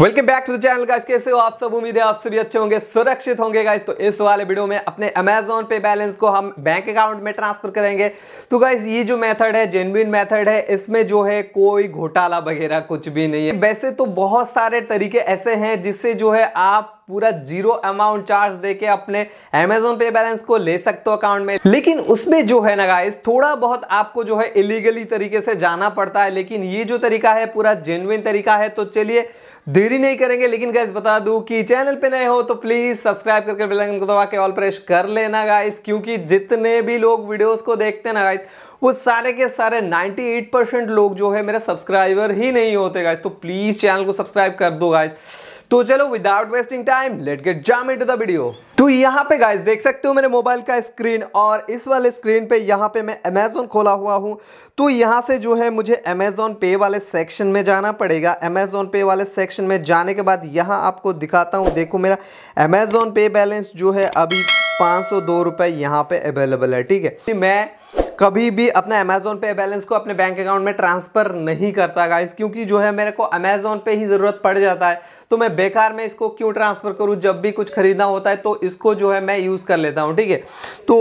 welcome back to the channel guys कैसे हो आप सब उम्मीद है आप सभी अच्छे होंगे सुरक्षित होंगे गाइस तो इस वाले वीडियो में अपने अमेजोन पे बैलेंस को हम बैंक अकाउंट में ट्रांसफर करेंगे तो गाइस ये जो मेथड है जेनविन मेथड है इसमें जो है कोई घोटाला वगैरह कुछ भी नहीं है वैसे तो बहुत सारे तरीके ऐसे हैं जिससे जो है आप पूरा जीरो अमाउंट चार्ज देके अपने अमेजोन पे बैलेंस को ले सकते हो अकाउंट में लेकिन उसमें जो है ना गाइस थोड़ा बहुत आपको जो है इलीगली तरीके से जाना पड़ता है लेकिन ये जो तरीका है पूरा जेनुइन तरीका है तो चलिए देरी नहीं करेंगे लेकिन गैस बता दूं कि चैनल पे नए हो तो प्लीज़ सब्सक्राइब करके बेल आइकन को दबा के ऑल प्रेस कर लेना गाइस क्योंकि जितने भी लोग वीडियोस को देखते हैं ना गाइस वो सारे के सारे 98 परसेंट लोग जो है मेरे सब्सक्राइबर ही नहीं होते गाइस तो प्लीज़ चैनल को सब्सक्राइब कर दो गाइस तो चलो without wasting time let get jump into video तो यहाँ पे गाइस देख सकते हो मेरे मोबाइल का स्क्रीन और इस वाले स्क्रीन पे यहाँ पे मैं अमेज़ोन खोला हुआ हूँ तो यहाँ से जो है मुझे अमेज़ोन पे वाले सेक्शन में जाना पड़ेगा अमेज़ोन पे वाले सेक्शन में जाने के बाद यहाँ आपको दिखाता हूँ देखो मेरा अमेज़ोन पे बैलेंस जो है अभी पाँच सौ दो रुपये यहाँ पे अवेलेबल है ठीक है मैं कभी भी अपने अमेजोन पे बैलेंस को अपने बैंक अकाउंट में ट्रांसफ़र नहीं करता गाइस क्योंकि जो है मेरे को अमेजोन पे ही ज़रूरत पड़ जाता है तो मैं बेकार में इसको क्यों ट्रांसफ़र करूं जब भी कुछ खरीदना होता है तो इसको जो है मैं यूज़ कर लेता हूं ठीक है तो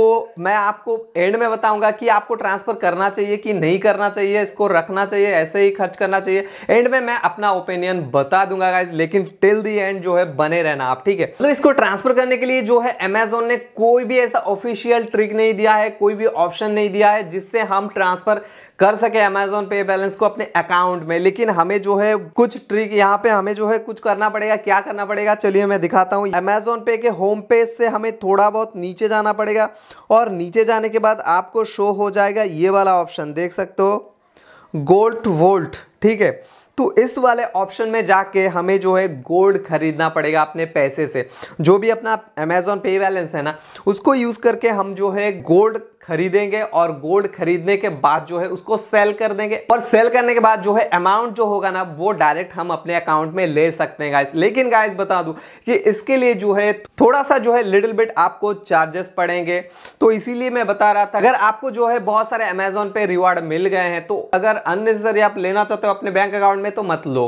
मैं आपको एंड में बताऊंगा कि आपको ट्रांसफ़र करना चाहिए कि नहीं करना चाहिए इसको रखना चाहिए ऐसे ही खर्च करना चाहिए एंड में मैं अपना ओपिनियन बता दूंगा गाइज लेकिन टिल दी एंड जो है बने रहना आप ठीक है मतलब इसको ट्रांसफ़र करने के लिए जो है अमेजोन ने कोई भी ऐसा ऑफिशियल ट्रिक नहीं दिया है कोई भी ऑप्शन नहीं दिया है जिससे हम ट्रांसफ़र कर सके अमेजोन पे बैलेंस को अपने अकाउंट में लेकिन हमें जो है कुछ ट्रिक यहाँ पे हमें जो है कुछ कर करना पड़ेगा क्या करना पड़ेगा चलिए मैं दिखाता हूँ अमेजोन पे के होम पेज से हमें थोड़ा बहुत नीचे जाना पड़ेगा और नीचे जाने के बाद आपको शो हो जाएगा ये वाला ऑप्शन देख सकते हो गोल्ड वोल्ट ठीक है तो इस वाले ऑप्शन में जाके हमें जो है गोल्ड खरीदना पड़ेगा अपने पैसे से जो भी अपना अमेजोन पे बैलेंस है ना उसको यूज़ करके हम जो है गोल्ड खरीदेंगे और गोल्ड खरीदने के बाद जो है उसको सेल कर देंगे और सेल करने के बाद जो है अमाउंट जो होगा ना वो डायरेक्ट हम अपने अकाउंट में ले सकते हैं गाइस लेकिन गाइस बता दूं कि इसके लिए जो है थोड़ा सा जो है लिटिल बिट आपको चार्जेस पड़ेंगे तो इसीलिए मैं बता रहा था अगर आपको जो है बहुत सारे अमेजोन पे रिवार्ड मिल गए हैं तो अगर अननेसेसरी आप लेना चाहते हो अपने बैंक अकाउंट में तो मत लो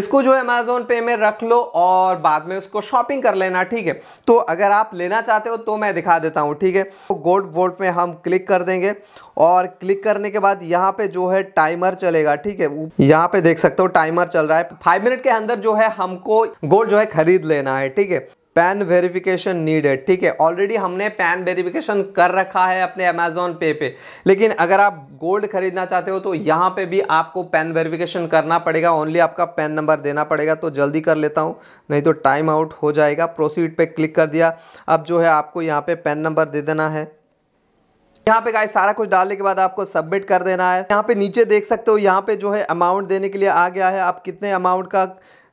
इसको जो है अमेजोन पे में रख लो और बाद में उसको शॉपिंग कर लेना ठीक है तो अगर आप लेना चाहते हो तो मैं दिखा देता हूँ ठीक है गोल्ड तो वोल्ट में हम क्लिक कर देंगे और क्लिक करने के बाद यहाँ पे जो है टाइमर चलेगा ठीक है यहाँ पे देख सकते हो टाइमर चल रहा है फाइव मिनट के अंदर जो है हमको गोल्ड जो है खरीद लेना है ठीक है पैन वेरिफिकेशन नीड है ठीक है ऑलरेडी हमने पैन वेरिफिकेशन कर रखा है अपने अमेजोन पे पे लेकिन अगर आप गोल्ड खरीदना चाहते हो तो यहाँ पे भी आपको पैन वेरिफिकेशन करना पड़ेगा ओनली आपका पैन नंबर देना पड़ेगा तो जल्दी कर लेता हूँ नहीं तो टाइम आउट हो जाएगा प्रोसीड पे क्लिक कर दिया अब जो है आपको यहाँ पे पैन नंबर दे देना है यहाँ पे गाय सारा कुछ डालने के बाद आपको सबमिट कर देना है यहाँ पे नीचे देख सकते हो यहाँ पे जो है अमाउंट देने के लिए आ गया है आप कितने अमाउंट का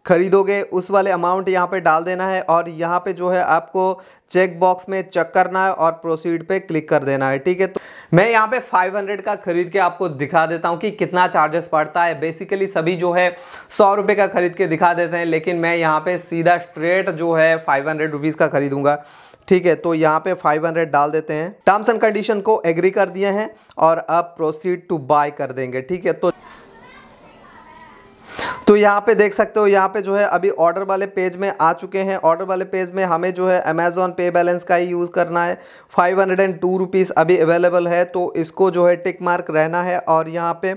खरीदोगे उस वाले अमाउंट यहाँ पे डाल देना है और यहाँ पे जो है आपको चेक बॉक्स में चेक करना है और प्रोसीड पे क्लिक कर देना है ठीक है तो मैं यहाँ पे 500 का खरीद के आपको दिखा देता हूँ कि कितना चार्जेस पड़ता है बेसिकली सभी जो है सौ रुपये का खरीद के दिखा देते हैं लेकिन मैं यहाँ पे सीधा स्ट्रेट जो है फाइव हंड्रेड रुपीज़ का खरीदूंगा ठीक है तो यहाँ पे 500 डाल देते हैं टर्म्स एंड कंडीशन को एग्री कर दिए हैं और अब प्रोसीड टू बाय कर देंगे ठीक है तो तो यहाँ पे देख सकते हो यहाँ पे जो है अभी ऑर्डर वाले पेज में आ चुके हैं ऑर्डर वाले पेज में हमें जो है अमेजोन पे बैलेंस का ही यूज़ करना है five hundred and two rupees अभी अवेलेबल है तो इसको जो है टिक मार्क रहना है और यहाँ पे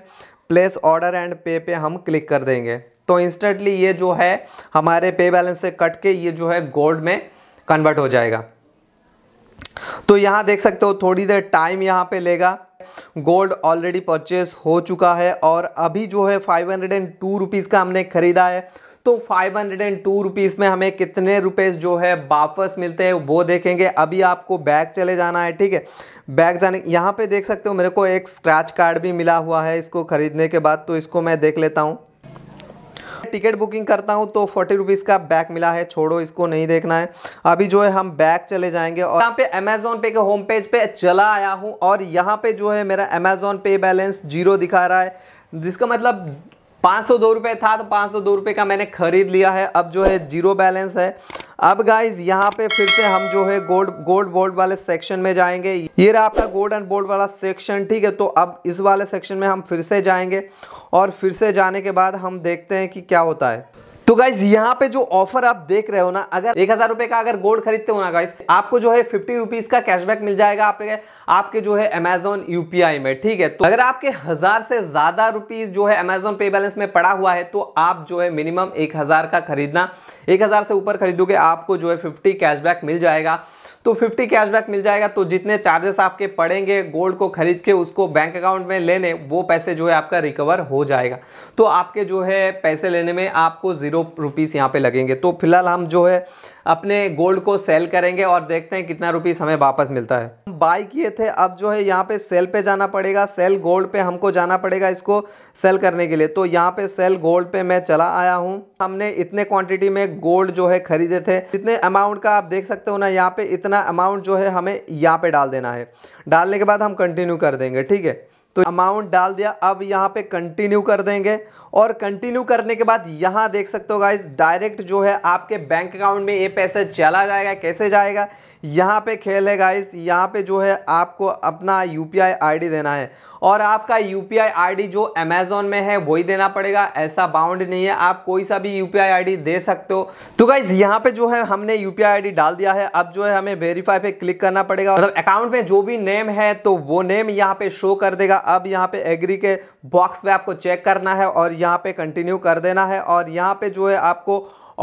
प्लेस ऑर्डर एंड पे पे हम क्लिक कर देंगे तो इंस्टेंटली ये जो है हमारे पे बैलेंस से कट के ये जो है गोल्ड में कन्वर्ट हो जाएगा तो यहाँ देख सकते हो थोड़ी देर टाइम यहाँ पे लेगा गोल्ड ऑलरेडी परचेस हो चुका है और अभी जो है five hundred and two rupees का हमने ख़रीदा है तो five hundred and two rupees में हमें कितने रुपीज़ जो है वापस मिलते हैं वो देखेंगे अभी आपको बैग चले जाना है ठीक है बैग जाने यहाँ पे देख सकते हो मेरे को एक स्क्रैच कार्ड भी मिला हुआ है इसको ख़रीदने के बाद तो इसको मैं देख लेता हूँ टिकट बुकिंग करता हूँ तो फोर्टी रुपीज़ का बैग मिला है छोड़ो इसको नहीं देखना है अभी जो है हम बैग चले जाएंगे और यहाँ पे अमेजोन पे के होम पेज पे चला आया हूँ और यहाँ पे जो है मेरा अमेजोन पे बैलेंस जीरो दिखा रहा है जिसका मतलब पाँच सौ दो रुपये था तो पाँच सौ दो रुपये का मैंने खरीद लिया है अब जो है जीरो बैलेंस है अब गाइज यहाँ पे फिर से हम जो है गोल्ड गोल्ड बोल्ड वाले सेक्शन में जाएंगे ये रहा आपका गोल्ड एंड बोल्ड वाला सेक्शन ठीक है तो अब इस वाले सेक्शन में हम फिर से जाएंगे और फिर से जाने के बाद हम देखते हैं कि क्या होता है तो गाइज यहाँ पे जो ऑफर आप देख रहे हो ना अगर एक हजार रुपए का अगर गोल्ड खरीदते हो ना गाइज आपको जो है फिफ्टी रुपीज का कैशबैक मिल जाएगा आपके आपके जो है अमेजोन यूपीआई में ठीक है तो अगर आपके हजार से ज्यादा रुपीज जो है अमेजोन पे बैलेंस में पड़ा हुआ है तो आप जो है मिनिमम एक हजार का खरीदना एक हजार से ऊपर खरीदोगे आपको जो है फिफ्टी कैशबैक मिल जाएगा तो फिफ्टी कैशबैक मिल जाएगा तो जितने चार्जेस आपके पड़ेंगे गोल्ड को खरीद के उसको बैंक अकाउंट में लेने वो पैसे जो है आपका रिकवर हो जाएगा तो आपके जो है पैसे लेने में आपको जीरो जीरो रुपीज़ यहाँ पे लगेंगे तो फिलहाल हम जो है अपने गोल्ड को सेल करेंगे और देखते हैं कितना रुपीज़ हमें वापस मिलता है हम बाय किए थे अब जो है यहाँ पे सेल पे जाना पड़ेगा सेल गोल्ड पे हमको जाना पड़ेगा इसको सेल करने के लिए तो यहाँ पे सेल गोल्ड पे मैं चला आया हूँ हमने इतने क्वांटिटी में गोल्ड जो है खरीदे थे इतने अमाउंट का आप देख सकते हो ना यहाँ पे इतना अमाउंट जो है हमें यहाँ पे डाल देना है डालने के बाद हम कंटिन्यू कर देंगे ठीक है तो अमाउंट डाल दिया अब यहाँ पे कंटिन्यू कर देंगे और कंटिन्यू करने के बाद यहाँ देख सकते हो गाइज डायरेक्ट जो है आपके बैंक अकाउंट में ये पैसा चला जाएगा कैसे जाएगा यहाँ पे खेल है गाइज यहाँ पे जो है आपको अपना यू पी देना है और आपका यू पी आई जो अमेजोन में है वही देना पड़ेगा ऐसा बाउंड नहीं है आप कोई सा भी यू पी दे सकते हो तो गाइज यहाँ पे जो है हमने यू पी डाल दिया है अब जो है हमें वेरीफाई पे क्लिक करना पड़ेगा मतलब अकाउंट में जो भी नेम है तो वो नेम यहाँ पे शो कर देगा अब यहाँ पे एग्री के बॉक्स पे आपको चेक करना है और यहाँ पे कंटिन्यू कर देना है और यहाँ पे जो है आपको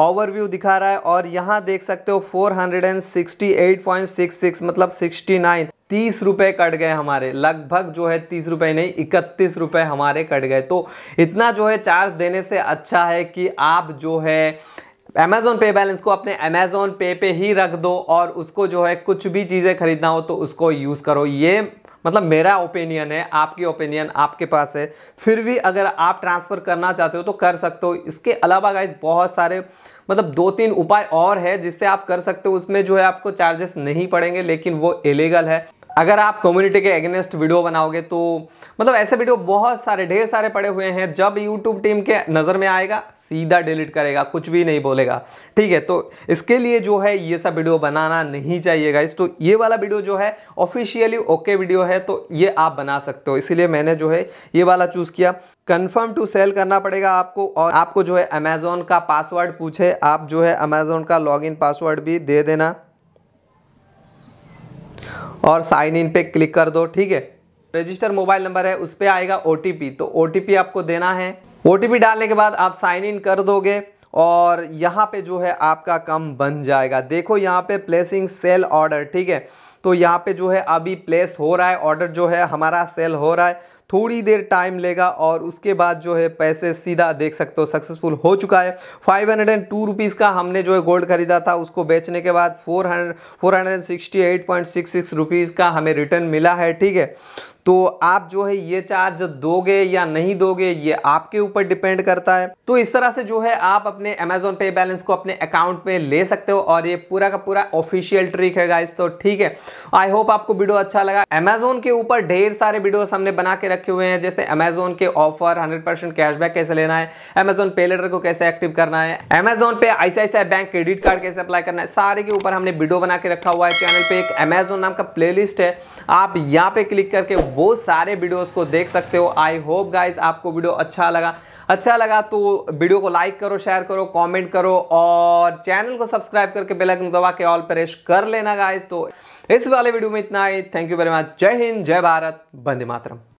ओवरव्यू दिखा रहा है और यहाँ देख सकते हो 468.66 मतलब 69 तीस रुपये कट गए हमारे लगभग जो है तीस रुपये नहीं इकतीस रुपये हमारे कट गए तो इतना जो है चार्ज देने से अच्छा है कि आप जो है Amazon Pay बैलेंस को अपने Amazon Pay पे ही रख दो और उसको जो है कुछ भी चीज़ें खरीदना हो तो उसको यूज़ करो ये मतलब मेरा ओपिनियन है आपकी ओपिनियन आपके पास है फिर भी अगर आप ट्रांसफ़र करना चाहते हो तो कर सकते हो इसके अलावा गाइज बहुत सारे मतलब दो तीन उपाय और है जिससे आप कर सकते हो उसमें जो है आपको चार्जेस नहीं पड़ेंगे लेकिन वो इलीगल है अगर आप कम्युनिटी के अगेंस्ट वीडियो बनाओगे तो मतलब ऐसे वीडियो बहुत सारे ढेर सारे पड़े हुए हैं जब यूट्यूब टीम के नज़र में आएगा सीधा डिलीट करेगा कुछ भी नहीं बोलेगा ठीक है तो इसके लिए जो है ये सब वीडियो बनाना नहीं चाहिए इस तो ये वाला वीडियो जो है ऑफिशियली ओके वीडियो है तो ये आप बना सकते हो इसीलिए मैंने जो है ये वाला चूज़ किया कन्फर्म टू सेल करना पड़ेगा आपको और आपको जो है अमेज़ोन का पासवर्ड पूछे आप जो है अमेज़ोन का लॉग पासवर्ड भी दे देना और साइन इन पे क्लिक कर दो ठीक है रजिस्टर मोबाइल नंबर है उस पर आएगा ओ तो ओ आपको देना है ओ डालने के बाद आप साइन इन कर दोगे और यहाँ पे जो है आपका कम बन जाएगा देखो यहाँ पे प्लेसिंग सेल ऑर्डर ठीक है तो यहाँ पे जो है अभी प्लेस हो रहा है ऑर्डर जो है हमारा सेल हो रहा है थोड़ी देर टाइम लेगा और उसके बाद जो है पैसे सीधा देख सकते हो सक्सेसफुल हो चुका है five hundred and two rupees का हमने जो है गोल्ड खरीदा था उसको बेचने के बाद four hundred four hundred and sixty eight point six six rupees का हमें रिटर्न मिला है ठीक है तो आप जो है ये चार्ज दोगे या नहीं दोगे ये आपके ऊपर डिपेंड करता है तो इस तरह से जो है आप अपने अमेजोन पे बैलेंस को अपने अकाउंट में ले सकते हो और ये पूरा का पूरा ऑफिशियल ट्रिक है गाइस तो ठीक है आई होप आपको वीडियो अच्छा लगा अमेजोन के ऊपर ढेर सारे वीडियोस हमने बना के रखे हुए हैं जैसे अमेजोन के ऑफर हंड्रेड परसेंट कैशबैक कैसे लेना है अमेजोन पे लेटर को कैसे एक्टिव करना है अमेजोन पे ऐसा बैंक क्रेडिट कार्ड कैसे अप्लाई करना है सारे के ऊपर हमने वीडियो बना के रखा हुआ है चैनल पे एक अमेजोन नाम का प्ले है आप यहाँ पे क्लिक करके वो सारे वीडियोस को देख सकते हो आई होप गाइज आपको वीडियो अच्छा लगा अच्छा लगा तो वीडियो को लाइक करो शेयर करो कमेंट करो और चैनल को सब्सक्राइब करके बेल आइकन दबा के ऑल प्रेस कर लेना गाइज तो इस वाले वीडियो में इतना ही थैंक यू वेरी मच जय हिंद जय भारत बंदे मातरम